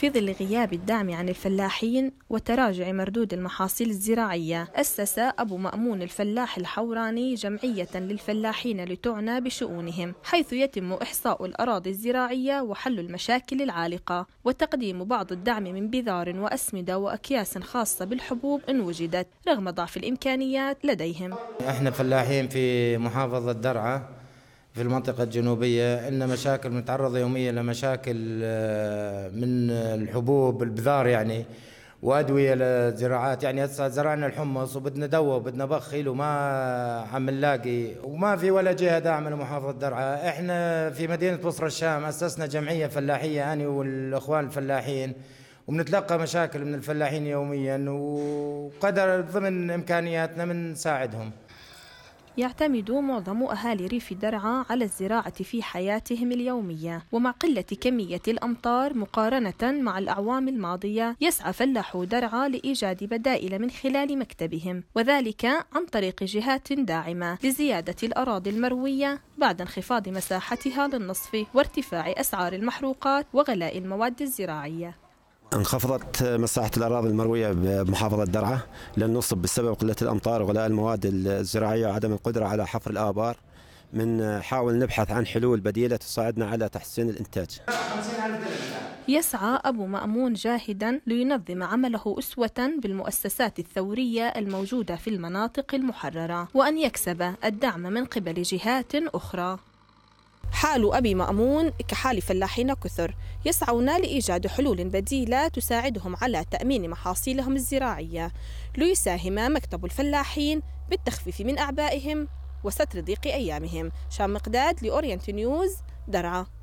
في ظل غياب الدعم عن الفلاحين وتراجع مردود المحاصيل الزراعية أسس أبو مأمون الفلاح الحوراني جمعية للفلاحين لتعنى بشؤونهم حيث يتم إحصاء الأراضي الزراعية وحل المشاكل العالقة وتقديم بعض الدعم من بذار وأسمدة وأكياس خاصة بالحبوب إن وجدت رغم ضعف الإمكانيات لديهم احنا فلاحين في محافظة درعا في المنطقة الجنوبية عندنا مشاكل متعرضة يوميا لمشاكل آه، من الحبوب البذار يعني وأدوية للزراعات يعني هسه زرعنا الحمص وبدنا دواء وبدنا بخيل وما عم نلاقي وما في ولا جهة داعمة لمحافظة درعا احنا في مدينة بصر الشام أسسنا جمعية فلاحية أنا والإخوان الفلاحين وبنتلقى مشاكل من الفلاحين يوميا وقدر ضمن إمكانياتنا بنساعدهم يعتمد معظم أهالي ريف درعا على الزراعة في حياتهم اليومية ومع قلة كمية الأمطار مقارنة مع الأعوام الماضية يسعى فلاحو درعا لإيجاد بدائل من خلال مكتبهم وذلك عن طريق جهات داعمة لزيادة الأراضي المروية بعد انخفاض مساحتها للنصف وارتفاع أسعار المحروقات وغلاء المواد الزراعية انخفضت مساحة الأراضي المروية بمحافظة درعا لم نصب بسبب قلة الأمطار وغلاء المواد الزراعية وعدم القدرة على حفر الآبار من حاول نبحث عن حلول بديلة تساعدنا على تحسين الإنتاج يسعى أبو مأمون جاهدا لينظم عمله أسوة بالمؤسسات الثورية الموجودة في المناطق المحررة وأن يكسب الدعم من قبل جهات أخرى حال أبي مأمون كحال فلاحين كثر يسعون لإيجاد حلول بديلة تساعدهم على تأمين محاصيلهم الزراعية ليساهم مكتب الفلاحين بالتخفيف من أعبائهم وستر ضيق أيامهم شام مقداد لأورينت نيوز درعا